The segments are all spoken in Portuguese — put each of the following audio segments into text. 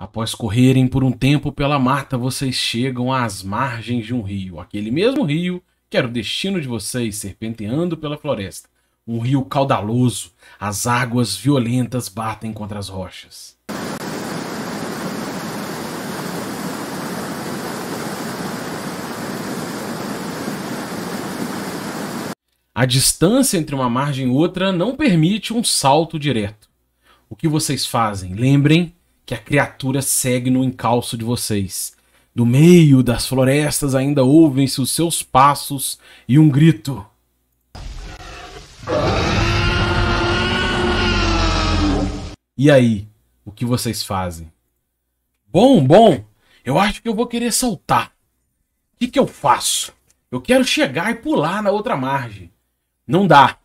Após correrem por um tempo pela mata, vocês chegam às margens de um rio, aquele mesmo rio que era o destino de vocês, serpenteando pela floresta. Um rio caudaloso, as águas violentas batem contra as rochas. A distância entre uma margem e outra não permite um salto direto. O que vocês fazem? Lembrem que a criatura segue no encalço de vocês. Do meio das florestas ainda ouvem-se os seus passos e um grito. E aí, o que vocês fazem? Bom, bom, eu acho que eu vou querer saltar. O que, que eu faço? Eu quero chegar e pular na outra margem. Não dá.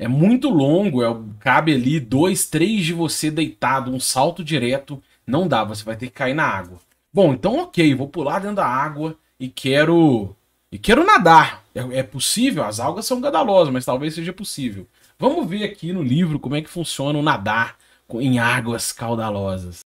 É muito longo, é, cabe ali dois, três de você deitado, um salto direto não dá, você vai ter que cair na água. Bom, então ok, vou pular dentro da água e quero. E quero nadar. É, é possível? As algas são gadalosas, mas talvez seja possível. Vamos ver aqui no livro como é que funciona o nadar em águas caudalosas.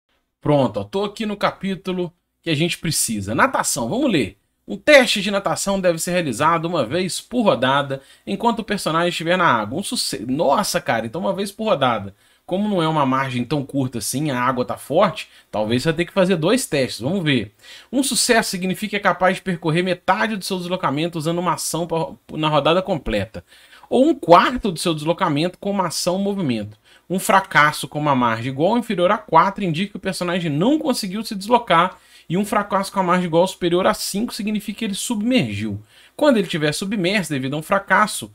Pronto, ó, tô aqui no capítulo que a gente precisa. Natação, vamos ler. Um teste de natação deve ser realizado uma vez por rodada enquanto o personagem estiver na água. Um sucesso. Nossa, cara, então uma vez por rodada como não é uma margem tão curta assim, a água está forte, talvez você vai ter que fazer dois testes, vamos ver. Um sucesso significa que é capaz de percorrer metade do seu deslocamento usando uma ação na rodada completa, ou um quarto do seu deslocamento com uma ação movimento. Um fracasso com uma margem igual ou inferior a 4 indica que o personagem não conseguiu se deslocar, e um fracasso com a margem igual ou superior a 5 significa que ele submergiu. Quando ele estiver submerso devido a um fracasso,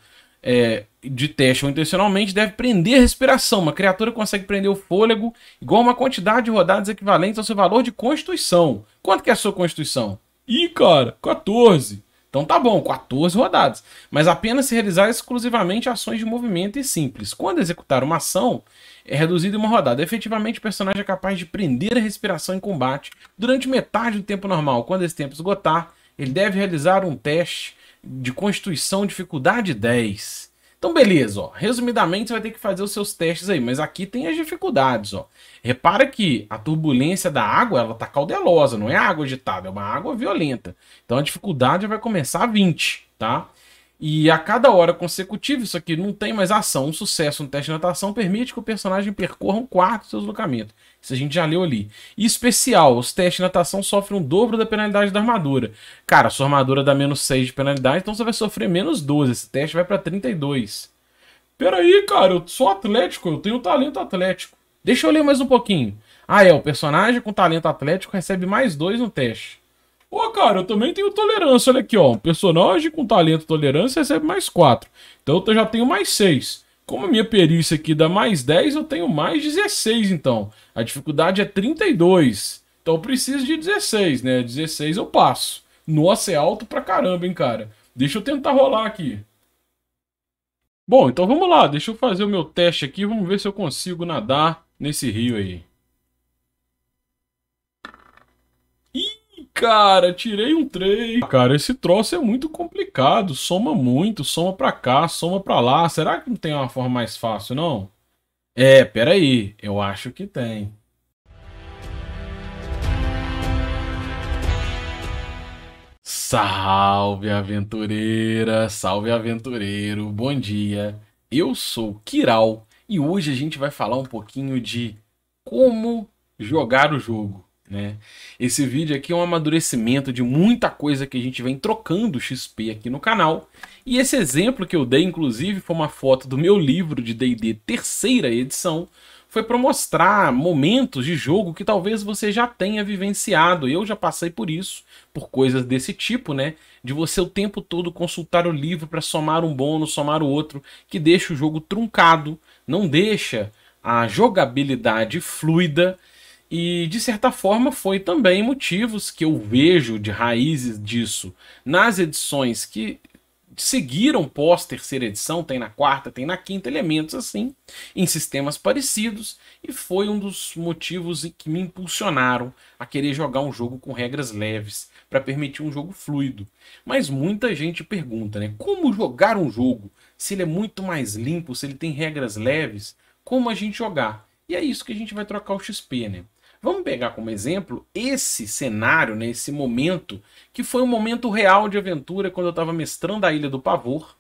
é, de teste ou intencionalmente, deve prender a respiração. Uma criatura consegue prender o fôlego igual a uma quantidade de rodadas equivalentes ao seu valor de constituição. Quanto que é a sua constituição? Ih, cara, 14. Então tá bom, 14 rodadas. Mas apenas se realizar exclusivamente ações de movimento e simples. Quando executar uma ação, é reduzida em uma rodada. Efetivamente, o personagem é capaz de prender a respiração em combate durante metade do tempo normal. Quando esse tempo esgotar, ele deve realizar um teste de constituição, dificuldade 10. Então, beleza, ó. Resumidamente, você vai ter que fazer os seus testes aí, mas aqui tem as dificuldades, ó. Repara que a turbulência da água, ela tá caudelosa, não é água agitada, é uma água violenta. Então, a dificuldade vai começar a 20, tá? E a cada hora consecutiva, isso aqui não tem mais ação. Um sucesso no um teste de natação permite que o personagem percorra um quarto do seu deslocamento. Isso a gente já leu ali. E especial, os testes de natação sofrem um dobro da penalidade da armadura. Cara, sua armadura dá menos 6 de penalidade, então você vai sofrer menos 12. Esse teste vai para 32. Peraí, cara, eu sou atlético, eu tenho talento atlético. Deixa eu ler mais um pouquinho. Ah, é, o personagem com talento atlético recebe mais 2 no teste. Pô, cara, eu também tenho tolerância. Olha aqui, ó. Um personagem com talento e tolerância recebe mais 4. Então eu já tenho mais 6. Como a minha perícia aqui dá mais 10, eu tenho mais 16, então. A dificuldade é 32. Então eu preciso de 16, né? 16 eu passo. Nossa, é alto pra caramba, hein, cara. Deixa eu tentar rolar aqui. Bom, então vamos lá. Deixa eu fazer o meu teste aqui. Vamos ver se eu consigo nadar nesse rio aí. cara, tirei um 3. Cara, esse troço é muito complicado. Soma muito, soma pra cá, soma pra lá. Será que não tem uma forma mais fácil, não? É, peraí, eu acho que tem. Salve aventureira, salve aventureiro, bom dia. Eu sou Kiral e hoje a gente vai falar um pouquinho de como jogar o jogo. Né? Esse vídeo aqui é um amadurecimento de muita coisa que a gente vem trocando XP aqui no canal. E esse exemplo que eu dei, inclusive, foi uma foto do meu livro de D&D terceira edição. Foi para mostrar momentos de jogo que talvez você já tenha vivenciado. Eu já passei por isso, por coisas desse tipo, né? De você o tempo todo consultar o livro para somar um bônus, somar o outro, que deixa o jogo truncado, não deixa a jogabilidade fluida e de certa forma foi também motivos que eu vejo de raízes disso nas edições que seguiram pós-terceira edição, tem na quarta, tem na quinta, elementos assim, em sistemas parecidos, e foi um dos motivos que me impulsionaram a querer jogar um jogo com regras leves, para permitir um jogo fluido. Mas muita gente pergunta, né? Como jogar um jogo? Se ele é muito mais limpo, se ele tem regras leves, como a gente jogar? E é isso que a gente vai trocar o XP, né? Vamos pegar como exemplo esse cenário, né, esse momento, que foi um momento real de aventura quando eu estava mestrando a Ilha do Pavor.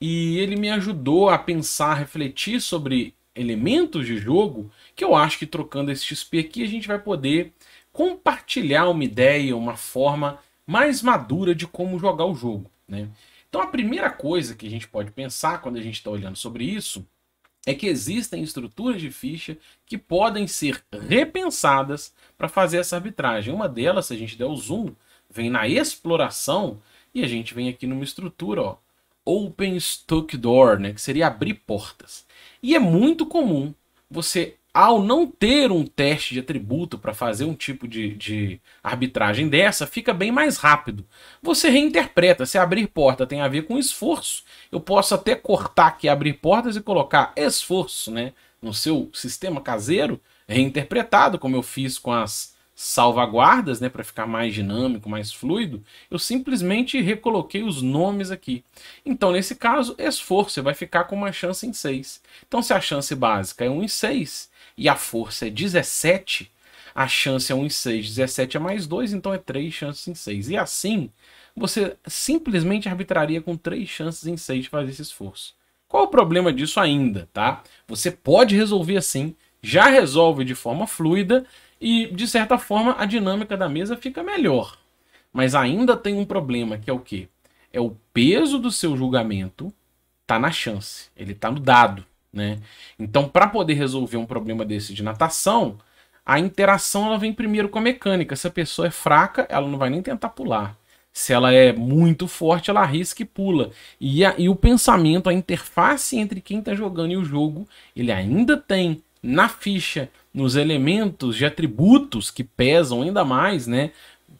E ele me ajudou a pensar, refletir sobre elementos de jogo que eu acho que trocando esse XP aqui a gente vai poder compartilhar uma ideia, uma forma mais madura de como jogar o jogo. Né? Então a primeira coisa que a gente pode pensar quando a gente está olhando sobre isso é que existem estruturas de ficha que podem ser repensadas para fazer essa arbitragem. Uma delas, se a gente der o zoom, vem na exploração e a gente vem aqui numa estrutura, ó, Open Stock Door, né, que seria abrir portas. E é muito comum você ao não ter um teste de atributo para fazer um tipo de, de, arbitragem dessa, fica bem mais rápido. Você reinterpreta. Se abrir porta tem a ver com esforço, eu posso até cortar aqui abrir portas e colocar esforço né, no seu sistema caseiro, reinterpretado, como eu fiz com as salvaguardas, né, para ficar mais dinâmico, mais fluido, eu simplesmente recoloquei os nomes aqui. Então, nesse caso, esforço, você vai ficar com uma chance em 6. Então, se a chance básica é 1 em 6, e a força é 17, a chance é 1 em 6, 17 é mais 2, então é 3 chances em 6. E assim, você simplesmente arbitraria com 3 chances em 6 de fazer esse esforço. Qual o problema disso ainda, tá? Você pode resolver assim, já resolve de forma fluida e, de certa forma, a dinâmica da mesa fica melhor. Mas ainda tem um problema, que é o quê? É o peso do seu julgamento tá na chance, ele tá no dado. Né? Então, para poder resolver um problema desse de natação, a interação ela vem primeiro com a mecânica. Se a pessoa é fraca, ela não vai nem tentar pular. Se ela é muito forte, ela arrisca e pula. E, a, e o pensamento, a interface entre quem está jogando e o jogo, ele ainda tem na ficha, nos elementos de atributos que pesam ainda mais, né?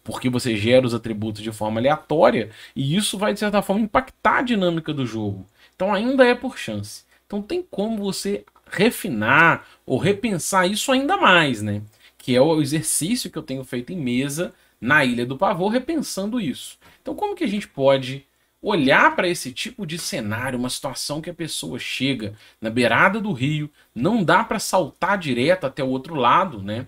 Porque você gera os atributos de forma aleatória e isso vai, de certa forma, impactar a dinâmica do jogo. Então ainda é por chance. Então tem como você refinar ou repensar isso ainda mais, né? Que é o exercício que eu tenho feito em mesa na Ilha do Pavor, repensando isso. Então como que a gente pode olhar para esse tipo de cenário, uma situação que a pessoa chega na beirada do rio, não dá para saltar direto até o outro lado, né?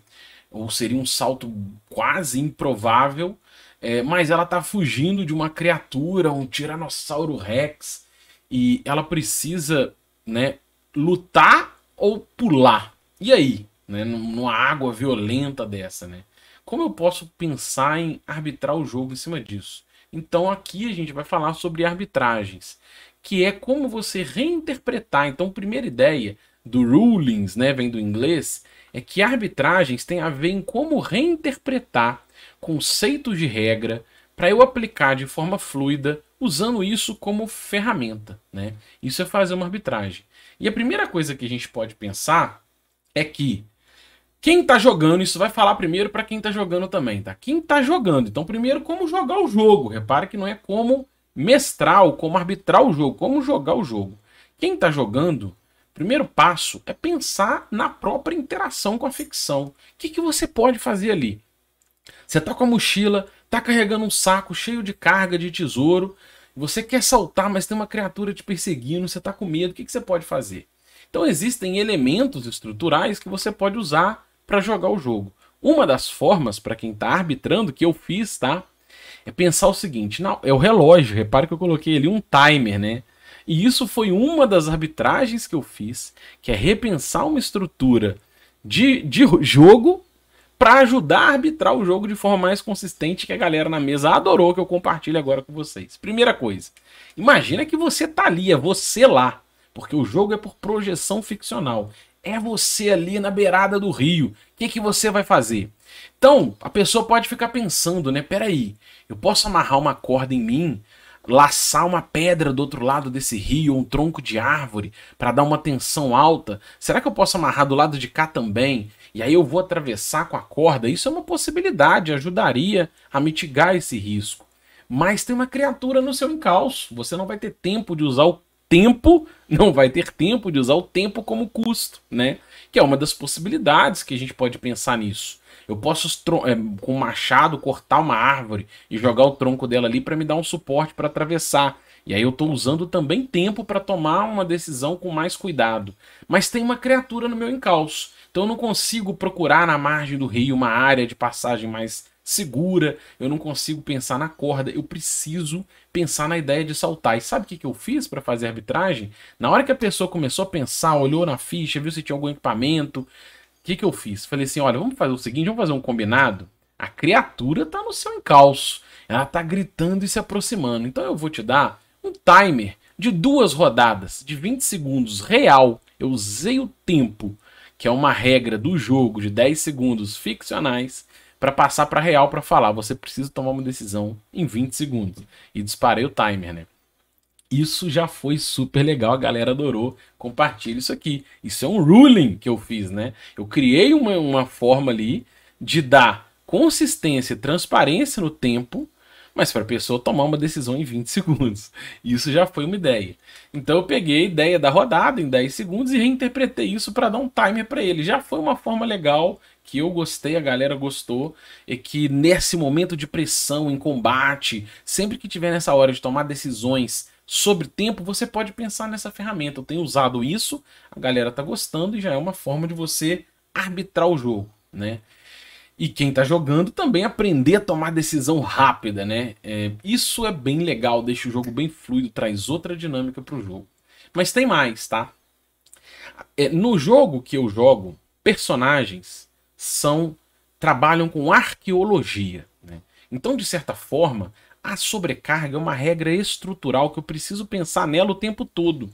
Ou seria um salto quase improvável, é, mas ela está fugindo de uma criatura, um tiranossauro rex, e ela precisa né, lutar ou pular? E aí, né, numa água violenta dessa, né? Como eu posso pensar em arbitrar o jogo em cima disso? Então aqui a gente vai falar sobre arbitragens, que é como você reinterpretar. Então, a primeira ideia do rulings, né, vem do inglês, é que arbitragens têm a ver em como reinterpretar conceitos de regra, para eu aplicar de forma fluida, usando isso como ferramenta. Né? Isso é fazer uma arbitragem. E a primeira coisa que a gente pode pensar é que quem está jogando, isso vai falar primeiro para quem está jogando também, tá? Quem está jogando. Então, primeiro, como jogar o jogo. Repare que não é como mestrar ou como arbitrar o jogo, como jogar o jogo. Quem está jogando, primeiro passo é pensar na própria interação com a ficção. O que, que você pode fazer ali? Você está com a mochila, está carregando um saco cheio de carga de tesouro, você quer saltar, mas tem uma criatura te perseguindo, você está com medo, o que, que você pode fazer? Então existem elementos estruturais que você pode usar para jogar o jogo. Uma das formas para quem está arbitrando, que eu fiz, tá? É pensar o seguinte, não, é o relógio, repare que eu coloquei ali um timer, né? E isso foi uma das arbitragens que eu fiz, que é repensar uma estrutura de, de jogo para ajudar a arbitrar o jogo de forma mais consistente que a galera na mesa adorou, que eu compartilho agora com vocês. Primeira coisa, imagina que você tá ali, é você lá, porque o jogo é por projeção ficcional. É você ali na beirada do rio. O que, que você vai fazer? Então, a pessoa pode ficar pensando, né? Peraí, eu posso amarrar uma corda em mim, laçar uma pedra do outro lado desse rio, um tronco de árvore, para dar uma tensão alta? Será que eu posso amarrar do lado de cá também? e aí eu vou atravessar com a corda, isso é uma possibilidade, ajudaria a mitigar esse risco. Mas tem uma criatura no seu encalço, você não vai ter tempo de usar o tempo, não vai ter tempo de usar o tempo como custo, né? Que é uma das possibilidades que a gente pode pensar nisso. Eu posso eh, com um machado cortar uma árvore e jogar o tronco dela ali para me dar um suporte para atravessar. E aí eu estou usando também tempo para tomar uma decisão com mais cuidado. Mas tem uma criatura no meu encalço, então eu não consigo procurar na margem do rio uma área de passagem mais segura, eu não consigo pensar na corda, eu preciso pensar na ideia de saltar. E sabe o que, que eu fiz para fazer arbitragem? Na hora que a pessoa começou a pensar, olhou na ficha, viu se tinha algum equipamento, o que, que eu fiz? Falei assim: olha, vamos fazer o seguinte, vamos fazer um combinado. A criatura está no seu encalço, ela está gritando e se aproximando, então eu vou te dar um timer de duas rodadas de 20 segundos real. Eu usei o tempo, que é uma regra do jogo de 10 segundos ficcionais, para passar para real para falar, você precisa tomar uma decisão em 20 segundos. E disparei o timer, né? Isso já foi super legal, a galera adorou. Compartilhe isso aqui. Isso é um ruling que eu fiz, né? Eu criei uma, uma forma ali de dar consistência e transparência no tempo mas para a pessoa tomar uma decisão em 20 segundos. Isso já foi uma ideia. Então eu peguei a ideia da rodada em 10 segundos e reinterpretei isso para dar um timer para ele. Já foi uma forma legal que eu gostei, a galera gostou, e que nesse momento de pressão, em combate, sempre que tiver nessa hora de tomar decisões sobre tempo, você pode pensar nessa ferramenta. Eu tenho usado isso, a galera tá gostando e já é uma forma de você arbitrar o jogo, né? e quem está jogando também aprender a tomar decisão rápida, né? É, isso é bem legal, deixa o jogo bem fluido, traz outra dinâmica para o jogo. Mas tem mais, tá? É, no jogo que eu jogo, personagens são trabalham com arqueologia. Né? Então, de certa forma, a sobrecarga é uma regra estrutural que eu preciso pensar nela o tempo todo.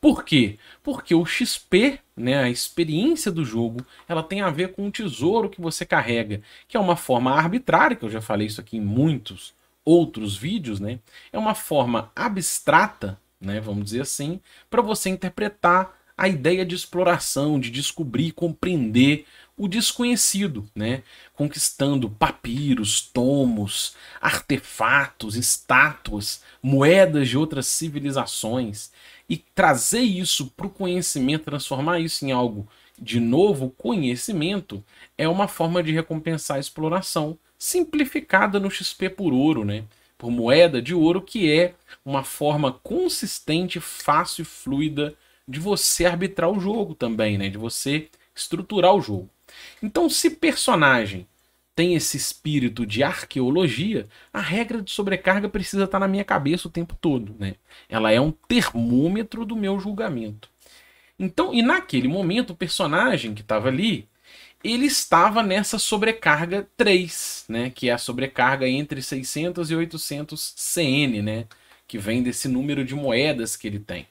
Por quê? Porque o XP, né, a experiência do jogo, ela tem a ver com o tesouro que você carrega, que é uma forma arbitrária, que eu já falei isso aqui em muitos outros vídeos, né? É uma forma abstrata, né, vamos dizer assim, para você interpretar a ideia de exploração, de descobrir, compreender o desconhecido, né? Conquistando papiros, tomos, artefatos, estátuas, moedas de outras civilizações, e trazer isso para o conhecimento, transformar isso em algo de novo, conhecimento é uma forma de recompensar a exploração, simplificada no XP por ouro, né? por moeda de ouro, que é uma forma consistente, fácil e fluida de você arbitrar o jogo também, né? de você estruturar o jogo. Então, se personagem tem esse espírito de arqueologia, a regra de sobrecarga precisa estar tá na minha cabeça o tempo todo. Né? Ela é um termômetro do meu julgamento. Então, e naquele momento, o personagem que estava ali, ele estava nessa sobrecarga 3, né? que é a sobrecarga entre 600 e 800 CN, né? que vem desse número de moedas que ele tem.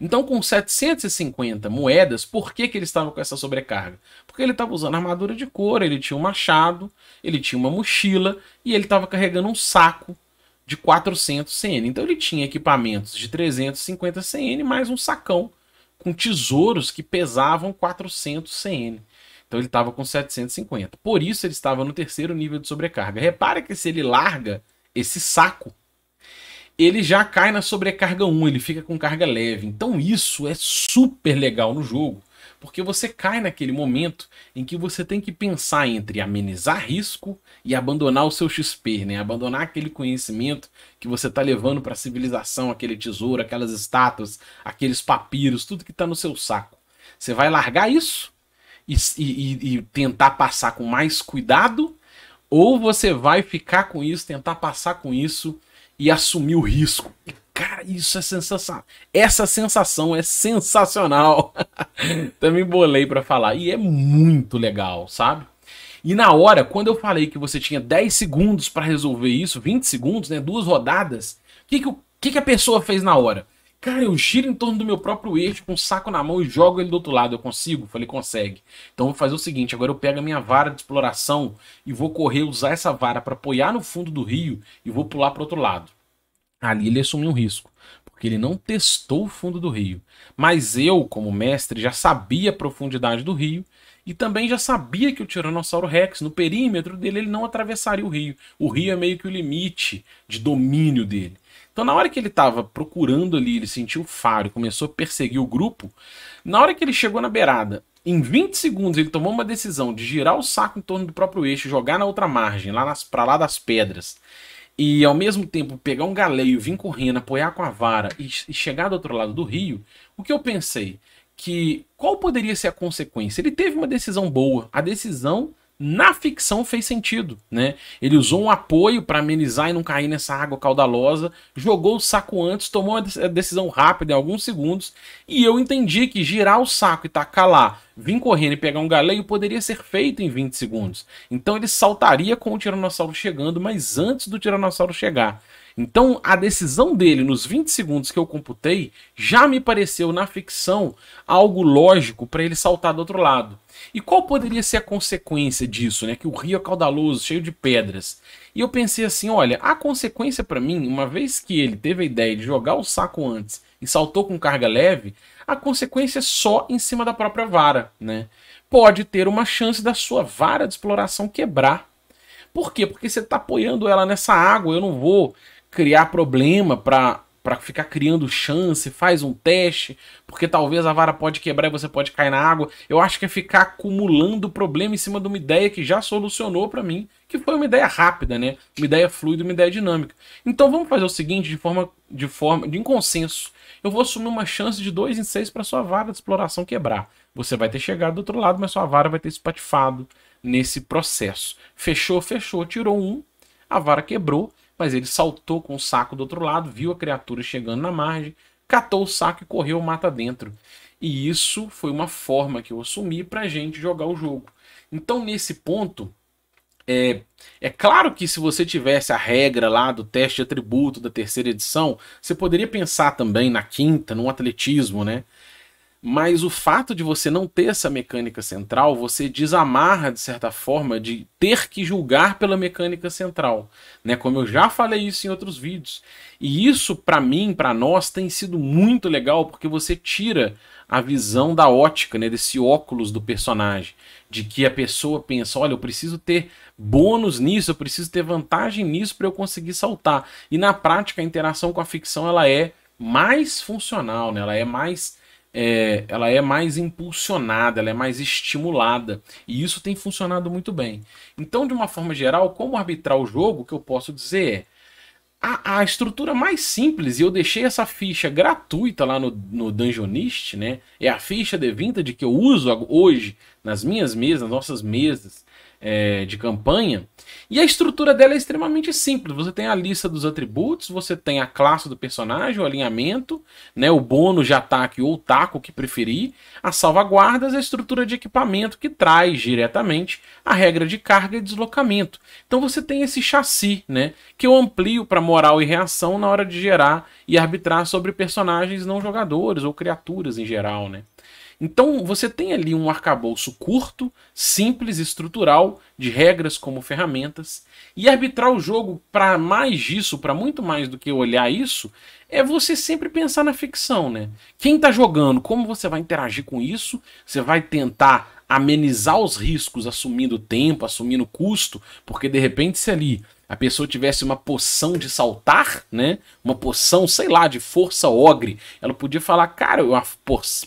Então, com 750 moedas, por que, que ele estava com essa sobrecarga? Porque ele estava usando armadura de couro, ele tinha um machado, ele tinha uma mochila e ele estava carregando um saco de 400 CN. Então, ele tinha equipamentos de 350 CN mais um sacão com tesouros que pesavam 400 CN. Então ele estava com 750. Por isso ele estava no terceiro nível de sobrecarga. Repara que se ele larga esse saco, ele já cai na sobrecarga 1, ele fica com carga leve. Então isso é super legal no jogo, porque você cai naquele momento em que você tem que pensar entre amenizar risco e abandonar o seu XP, né? Abandonar aquele conhecimento que você está levando para a civilização, aquele tesouro, aquelas estátuas, aqueles papiros, tudo que está no seu saco. Você vai largar isso e, e, e tentar passar com mais cuidado, ou você vai ficar com isso, tentar passar com isso e assumir o risco. E, cara, isso é sensacional. Essa sensação é sensacional. Também então, bolei para falar. E é muito legal, sabe? E na hora, quando eu falei que você tinha 10 segundos para resolver isso, 20 segundos, né? Duas rodadas, o que, que, que, que a pessoa fez na hora? Cara, eu giro em torno do meu próprio eixo com um saco na mão e jogo ele do outro lado. Eu consigo? Falei, consegue. Então vou fazer o seguinte: agora eu pego a minha vara de exploração e vou correr, usar essa vara para apoiar no fundo do rio e vou pular para outro lado. Ali ele assumiu um risco, porque ele não testou o fundo do rio. Mas eu, como mestre, já sabia a profundidade do rio e também já sabia que o Tiranossauro Rex, no perímetro dele, ele não atravessaria o rio. O rio é meio que o limite de domínio dele. Então, na hora que ele estava procurando ali, ele sentiu o faro e começou a perseguir o grupo, na hora que ele chegou na beirada, em 20 segundos ele tomou uma decisão de girar o saco em torno do próprio eixo, jogar na outra margem, lá para lá das pedras, e ao mesmo tempo pegar um galeio, vir correndo, apoiar com a vara e, e chegar do outro lado do rio, o que eu pensei? Que qual poderia ser a consequência? Ele teve uma decisão boa, a decisão na ficção fez sentido, né? Ele usou um apoio para amenizar e não cair nessa água caudalosa, jogou o saco antes, tomou a decisão rápida em alguns segundos, e eu entendi que girar o saco e tacar lá, vir correndo e pegar um galeio poderia ser feito em 20 segundos. Então ele saltaria com o tiranossauro chegando, mas antes do tiranossauro chegar. Então, a decisão dele nos 20 segundos que eu computei já me pareceu na ficção algo lógico para ele saltar do outro lado. E qual poderia ser a consequência disso, né? Que o rio é caudaloso, cheio de pedras. E eu pensei assim, olha, a consequência para mim, uma vez que ele teve a ideia de jogar o saco antes e saltou com carga leve, a consequência é só em cima da própria vara, né? Pode ter uma chance da sua vara de exploração quebrar. Por quê? Porque você está apoiando ela nessa água, eu não vou criar problema para para ficar criando chance, faz um teste, porque talvez a vara pode quebrar e você pode cair na água. Eu acho que é ficar acumulando problema em cima de uma ideia que já solucionou para mim, que foi uma ideia rápida, né? Uma ideia fluida, uma ideia dinâmica. Então vamos fazer o seguinte, de forma de forma de consenso. Eu vou assumir uma chance de 2 em 6 para sua vara de exploração quebrar. Você vai ter chegado do outro lado, mas sua vara vai ter se patifado nesse processo. Fechou, fechou, tirou um, a vara quebrou mas ele saltou com o saco do outro lado, viu a criatura chegando na margem, catou o saco e correu o mata dentro. E isso foi uma forma que eu assumi para a gente jogar o jogo. Então, nesse ponto, é, é, claro que se você tivesse a regra lá do teste de atributo da terceira edição, você poderia pensar também na quinta, no atletismo, né? Mas o fato de você não ter essa mecânica central, você desamarra, de certa forma, de ter que julgar pela mecânica central. Né? Como eu já falei isso em outros vídeos. E isso, para mim, para nós, tem sido muito legal, porque você tira a visão da ótica, né? desse óculos do personagem. De que a pessoa pensa: olha, eu preciso ter bônus nisso, eu preciso ter vantagem nisso para eu conseguir saltar. E na prática, a interação com a ficção ela é mais funcional, né? ela é mais é, ela é mais impulsionada, ela é mais estimulada. E isso tem funcionado muito bem. Então, de uma forma geral, como arbitrar o jogo, o que eu posso dizer é. A, a estrutura mais simples, e eu deixei essa ficha gratuita lá no, no Dungeonist, né? É a ficha de vintage que eu uso hoje nas minhas mesas, nas nossas mesas, é, de campanha. E a estrutura dela é extremamente simples. Você tem a lista dos atributos, você tem a classe do personagem, o alinhamento, né, o bônus de ataque ou taco que preferir, as salvaguardas, a estrutura de equipamento que traz diretamente a regra de carga e deslocamento. Então você tem esse chassi, né, que eu amplio para moral e reação na hora de gerar e arbitrar sobre personagens não jogadores ou criaturas em geral, né? Então você tem ali um arcabouço curto, simples, estrutural, de regras como ferramentas, e arbitrar o jogo para mais disso, para muito mais do que olhar isso, é você sempre pensar na ficção, né? Quem está jogando, como você vai interagir com isso? Você vai tentar amenizar os riscos assumindo tempo, assumindo custo, porque de repente se ali a pessoa tivesse uma poção de saltar, né? Uma poção, sei lá, de força ogre. Ela podia falar, cara, uma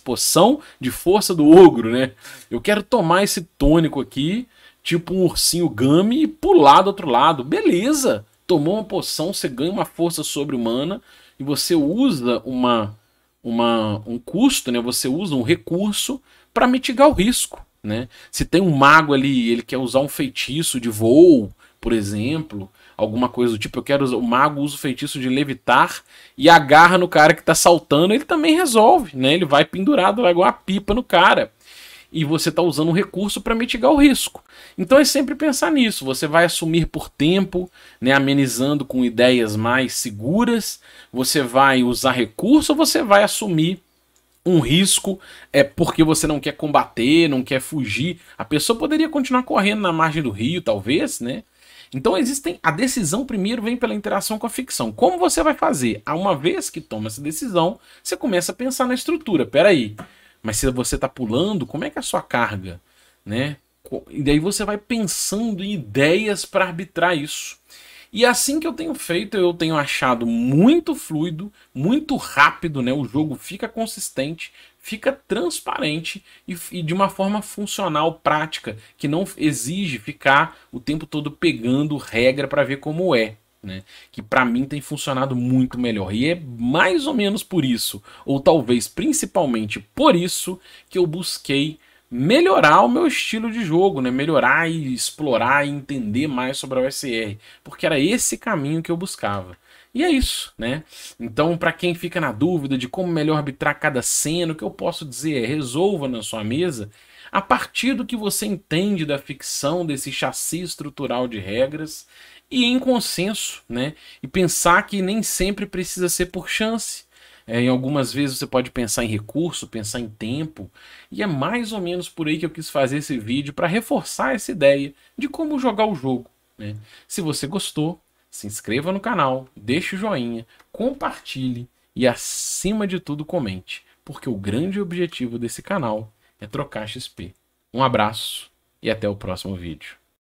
poção de força do ogro, né? Eu quero tomar esse tônico aqui, tipo um ursinho gummy, e pular do outro lado. Beleza! Tomou uma poção, você ganha uma força sobre-humana e você usa uma, uma, um custo, né? Você usa um recurso para mitigar o risco. Né? Se tem um mago ali, ele quer usar um feitiço de voo, por exemplo, alguma coisa do tipo, eu quero usar, o mago usa o feitiço de levitar e agarra no cara que tá saltando, ele também resolve, né? Ele vai pendurado, vai igual a pipa no cara. E você tá usando um recurso para mitigar o risco. Então é sempre pensar nisso, você vai assumir por tempo, né, amenizando com ideias mais seguras, você vai usar recurso ou você vai assumir um risco é porque você não quer combater, não quer fugir. A pessoa poderia continuar correndo na margem do rio, talvez, né? Então existem a decisão primeiro vem pela interação com a ficção. Como você vai fazer? Uma vez que toma essa decisão, você começa a pensar na estrutura. Peraí, mas se você está pulando, como é que é a sua carga, né? E daí você vai pensando em ideias para arbitrar isso. E é assim que eu tenho feito, eu tenho achado muito fluido, muito rápido, né? O jogo fica consistente, fica transparente e, e, de uma forma funcional, prática, que não exige ficar o tempo todo pegando regra para ver como é. Né? Que para mim tem funcionado muito melhor. E é mais ou menos por isso, ou talvez principalmente por isso, que eu busquei melhorar o meu estilo de jogo, né? melhorar e explorar e entender mais sobre a OSR, porque era esse caminho que eu buscava. E é isso, né? Então, para quem fica na dúvida de como melhor arbitrar cada cena, o que eu posso dizer é resolva na sua mesa a partir do que você entende da ficção desse chassi estrutural de regras e em consenso, né? E pensar que nem sempre precisa ser por chance. É, em algumas vezes você pode pensar em recurso, pensar em tempo, e é mais ou menos por aí que eu quis fazer esse vídeo para reforçar essa ideia de como jogar o jogo. Né? Se você gostou, se inscreva no canal, deixe o joinha, compartilhe e, acima de tudo, comente, porque o grande objetivo desse canal é trocar XP. Um abraço e até o próximo vídeo.